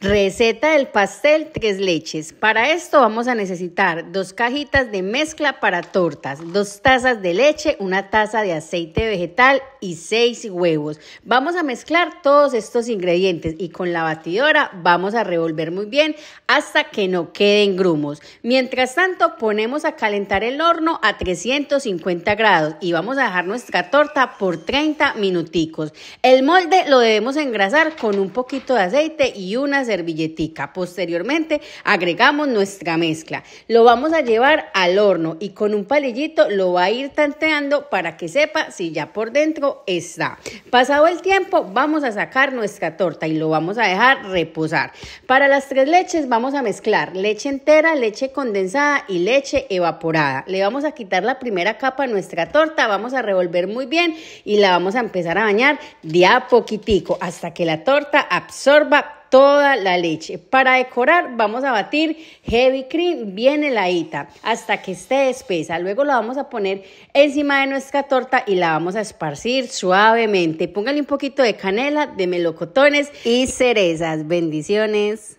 Receta del pastel tres leches. Para esto vamos a necesitar dos cajitas de mezcla para tortas, dos tazas de leche, una taza de aceite vegetal y seis huevos. Vamos a mezclar todos estos ingredientes y con la batidora vamos a revolver muy bien hasta que no queden grumos. Mientras tanto ponemos a calentar el horno a 350 grados y vamos a dejar nuestra torta por 30 minuticos. El molde lo debemos engrasar con un poquito de aceite y unas servilletica. Posteriormente agregamos nuestra mezcla. Lo vamos a llevar al horno y con un palillito lo va a ir tanteando para que sepa si ya por dentro está. Pasado el tiempo vamos a sacar nuestra torta y lo vamos a dejar reposar. Para las tres leches vamos a mezclar leche entera, leche condensada y leche evaporada. Le vamos a quitar la primera capa a nuestra torta, vamos a revolver muy bien y la vamos a empezar a bañar de a poquitico hasta que la torta absorba toda la leche. Para decorar vamos a batir heavy cream bien heladita hasta que esté espesa. Luego la vamos a poner encima de nuestra torta y la vamos a esparcir suavemente. Póngale un poquito de canela, de melocotones y cerezas. Bendiciones.